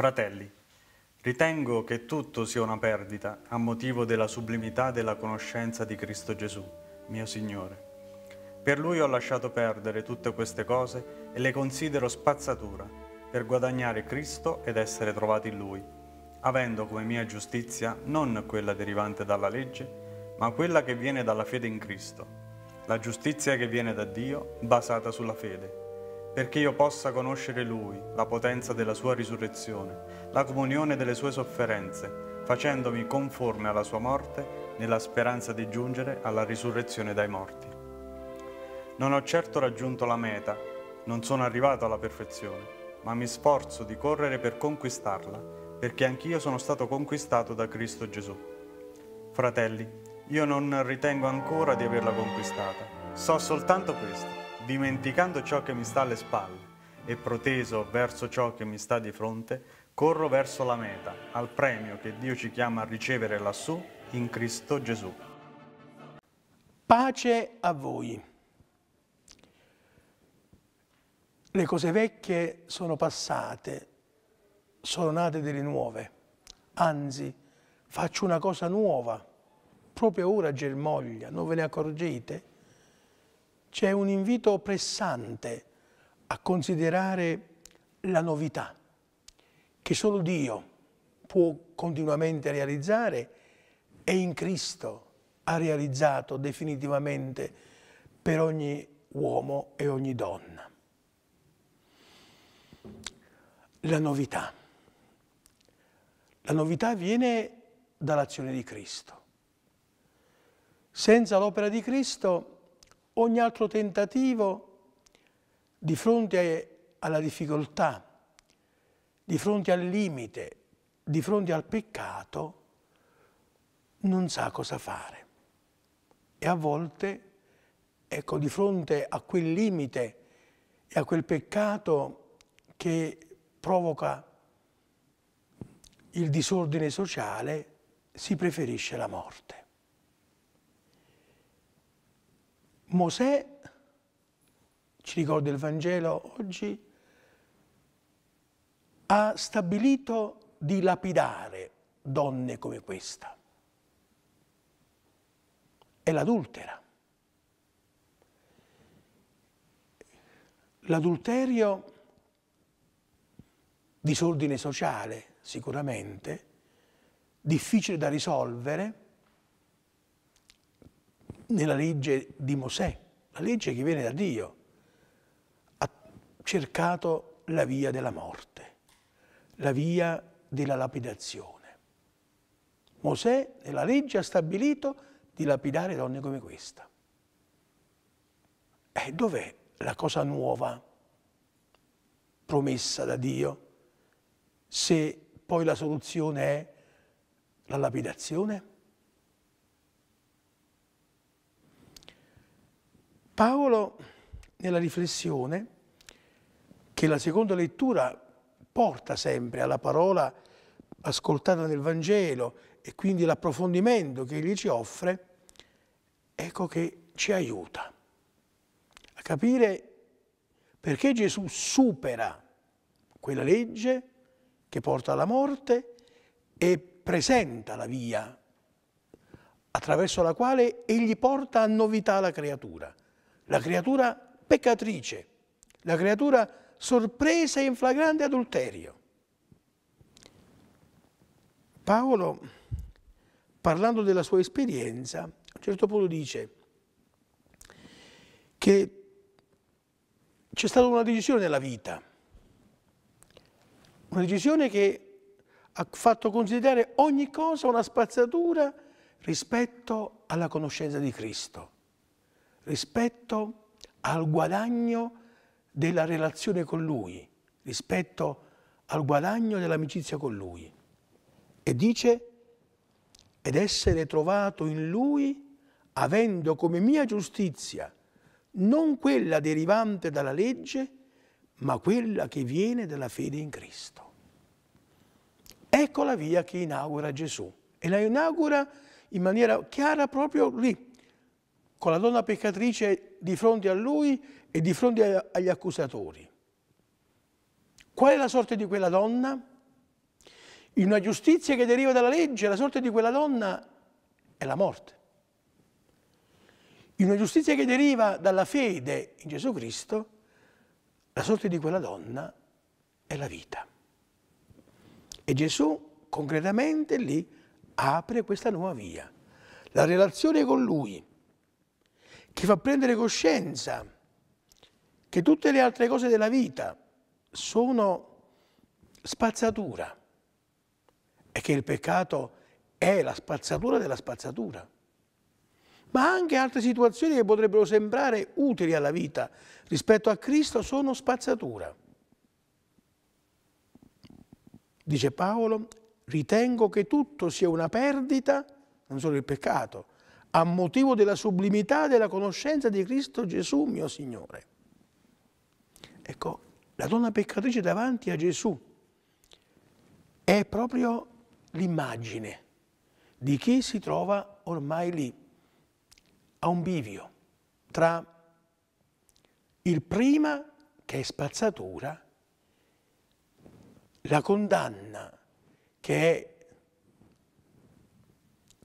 Fratelli, ritengo che tutto sia una perdita a motivo della sublimità della conoscenza di Cristo Gesù, mio Signore. Per Lui ho lasciato perdere tutte queste cose e le considero spazzatura per guadagnare Cristo ed essere trovato in Lui, avendo come mia giustizia non quella derivante dalla legge, ma quella che viene dalla fede in Cristo, la giustizia che viene da Dio basata sulla fede perché io possa conoscere Lui, la potenza della sua risurrezione, la comunione delle sue sofferenze, facendomi conforme alla sua morte, nella speranza di giungere alla risurrezione dai morti. Non ho certo raggiunto la meta, non sono arrivato alla perfezione, ma mi sforzo di correre per conquistarla, perché anch'io sono stato conquistato da Cristo Gesù. Fratelli, io non ritengo ancora di averla conquistata, so soltanto questo dimenticando ciò che mi sta alle spalle e proteso verso ciò che mi sta di fronte, corro verso la meta, al premio che Dio ci chiama a ricevere lassù in Cristo Gesù. Pace a voi. Le cose vecchie sono passate, sono nate delle nuove. Anzi, faccio una cosa nuova. Proprio ora germoglia, non ve ne accorgete? c'è un invito pressante a considerare la novità che solo Dio può continuamente realizzare e in Cristo ha realizzato definitivamente per ogni uomo e ogni donna. La novità. La novità viene dall'azione di Cristo. Senza l'opera di Cristo Ogni altro tentativo di fronte alla difficoltà, di fronte al limite, di fronte al peccato, non sa cosa fare. E a volte, ecco, di fronte a quel limite e a quel peccato che provoca il disordine sociale, si preferisce la morte. Mosè, ci ricorda il Vangelo oggi, ha stabilito di lapidare donne come questa. È l'adultera. L'adulterio, disordine sociale sicuramente, difficile da risolvere, nella legge di Mosè, la legge che viene da Dio, ha cercato la via della morte, la via della lapidazione. Mosè nella legge ha stabilito di lapidare donne come questa. E dov'è la cosa nuova promessa da Dio se poi la soluzione è la lapidazione? Paolo, nella riflessione, che la seconda lettura porta sempre alla parola ascoltata nel Vangelo e quindi l'approfondimento che egli ci offre, ecco che ci aiuta a capire perché Gesù supera quella legge che porta alla morte e presenta la via attraverso la quale egli porta a novità la creatura la creatura peccatrice, la creatura sorpresa in flagrante adulterio. Paolo, parlando della sua esperienza, a un certo punto dice che c'è stata una decisione nella vita, una decisione che ha fatto considerare ogni cosa una spazzatura rispetto alla conoscenza di Cristo rispetto al guadagno della relazione con Lui, rispetto al guadagno dell'amicizia con Lui. E dice, ed essere trovato in Lui, avendo come mia giustizia non quella derivante dalla legge, ma quella che viene dalla fede in Cristo. Ecco la via che inaugura Gesù e la inaugura in maniera chiara proprio lì, con la donna peccatrice di fronte a lui e di fronte agli accusatori. Qual è la sorte di quella donna? In una giustizia che deriva dalla legge, la sorte di quella donna è la morte. In una giustizia che deriva dalla fede in Gesù Cristo, la sorte di quella donna è la vita. E Gesù concretamente lì apre questa nuova via, la relazione con Lui ti fa prendere coscienza che tutte le altre cose della vita sono spazzatura e che il peccato è la spazzatura della spazzatura. Ma anche altre situazioni che potrebbero sembrare utili alla vita rispetto a Cristo sono spazzatura. Dice Paolo, ritengo che tutto sia una perdita, non solo il peccato, a motivo della sublimità della conoscenza di Cristo Gesù, mio Signore. Ecco, la donna peccatrice davanti a Gesù è proprio l'immagine di chi si trova ormai lì, a un bivio, tra il prima, che è spazzatura, la condanna, che è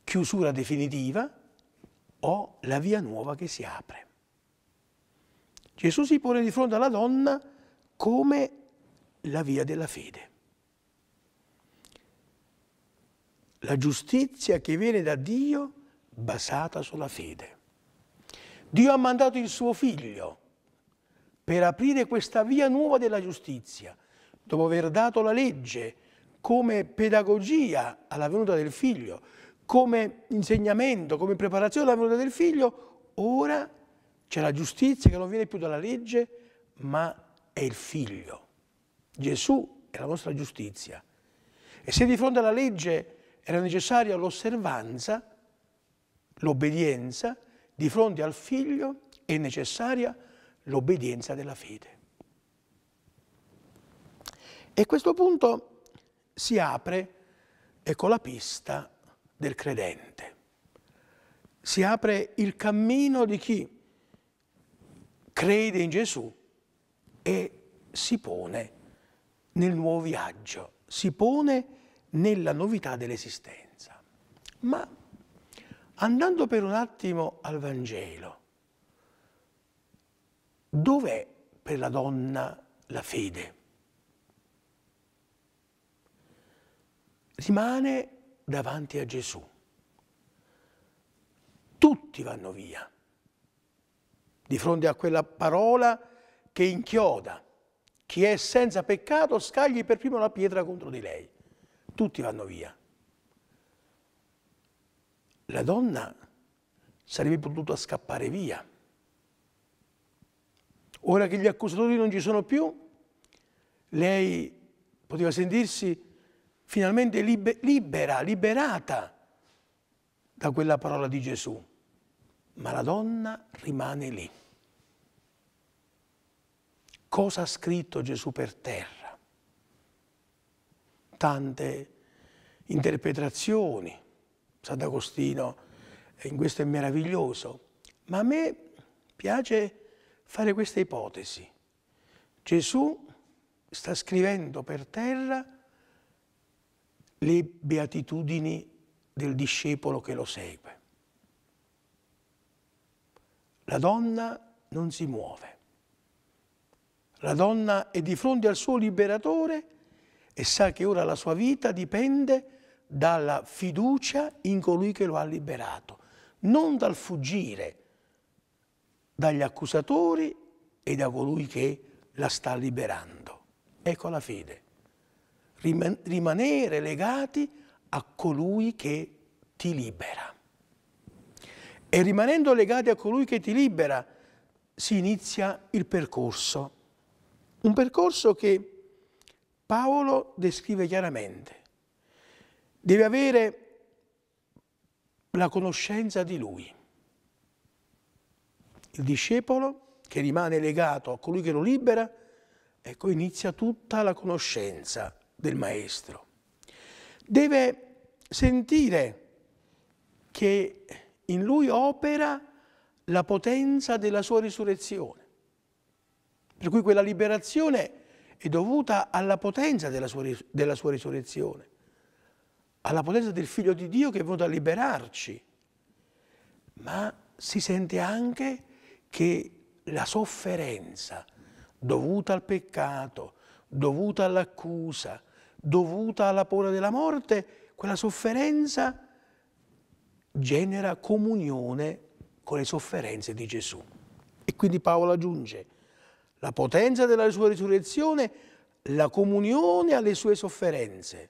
chiusura definitiva, ho la via nuova che si apre. Gesù si pone di fronte alla donna come la via della fede. La giustizia che viene da Dio basata sulla fede. Dio ha mandato il suo figlio per aprire questa via nuova della giustizia, dopo aver dato la legge come pedagogia alla venuta del figlio, come insegnamento, come preparazione alla venuta del figlio, ora c'è la giustizia che non viene più dalla legge, ma è il figlio. Gesù è la nostra giustizia. E se di fronte alla legge era necessaria l'osservanza, l'obbedienza, di fronte al figlio è necessaria l'obbedienza della fede. E a questo punto si apre, ecco la pista del credente. Si apre il cammino di chi crede in Gesù e si pone nel nuovo viaggio, si pone nella novità dell'esistenza. Ma andando per un attimo al Vangelo, dov'è per la donna la fede? Rimane davanti a Gesù. Tutti vanno via di fronte a quella parola che inchioda. Chi è senza peccato scagli per primo la pietra contro di lei. Tutti vanno via. La donna sarebbe potuta scappare via. Ora che gli accusatori non ci sono più, lei poteva sentirsi finalmente libera, liberata da quella parola di Gesù. Ma la donna rimane lì. Cosa ha scritto Gesù per terra? Tante interpretazioni. Sant'Agostino, in questo è meraviglioso. Ma a me piace fare questa ipotesi. Gesù sta scrivendo per terra le beatitudini del discepolo che lo segue. La donna non si muove. La donna è di fronte al suo liberatore e sa che ora la sua vita dipende dalla fiducia in colui che lo ha liberato, non dal fuggire dagli accusatori e da colui che la sta liberando. Ecco la fede rimanere legati a colui che ti libera. E rimanendo legati a colui che ti libera si inizia il percorso, un percorso che Paolo descrive chiaramente. Deve avere la conoscenza di lui. Il discepolo che rimane legato a colui che lo libera, ecco inizia tutta la conoscenza, del maestro. Deve sentire che in lui opera la potenza della sua risurrezione. Per cui quella liberazione è dovuta alla potenza della sua, della sua risurrezione, alla potenza del Figlio di Dio che è venuto a liberarci, ma si sente anche che la sofferenza dovuta al peccato, dovuta all'accusa, dovuta alla paura della morte, quella sofferenza genera comunione con le sofferenze di Gesù. E quindi Paolo aggiunge la potenza della sua risurrezione, la comunione alle sue sofferenze,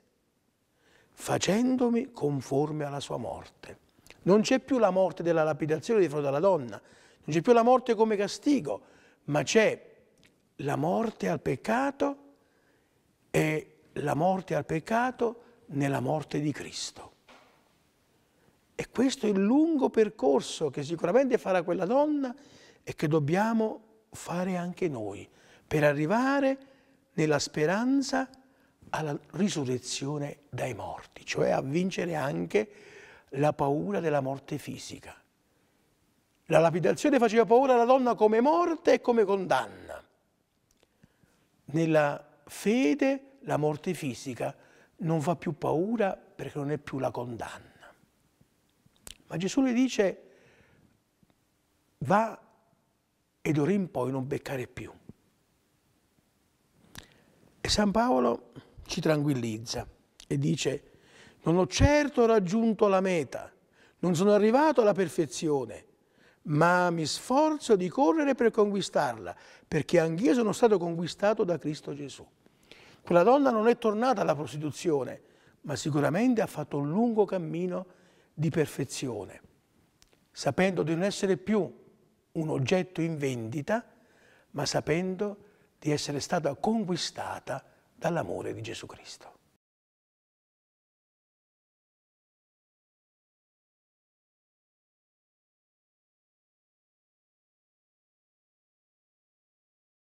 facendomi conforme alla sua morte. Non c'è più la morte della lapidazione di fronte alla donna, non c'è più la morte come castigo, ma c'è la morte al peccato e la morte al peccato nella morte di Cristo. E questo è il lungo percorso che sicuramente farà quella donna e che dobbiamo fare anche noi per arrivare nella speranza alla risurrezione dai morti, cioè a vincere anche la paura della morte fisica. La lapidazione faceva paura alla donna come morte e come condanna. Nella fede la morte fisica non fa più paura perché non è più la condanna. Ma Gesù le dice, va e d'ora in poi non beccare più. E San Paolo ci tranquillizza e dice, non ho certo raggiunto la meta, non sono arrivato alla perfezione, ma mi sforzo di correre per conquistarla, perché anch'io sono stato conquistato da Cristo Gesù. Quella donna non è tornata alla prostituzione, ma sicuramente ha fatto un lungo cammino di perfezione, sapendo di non essere più un oggetto in vendita, ma sapendo di essere stata conquistata dall'amore di Gesù Cristo.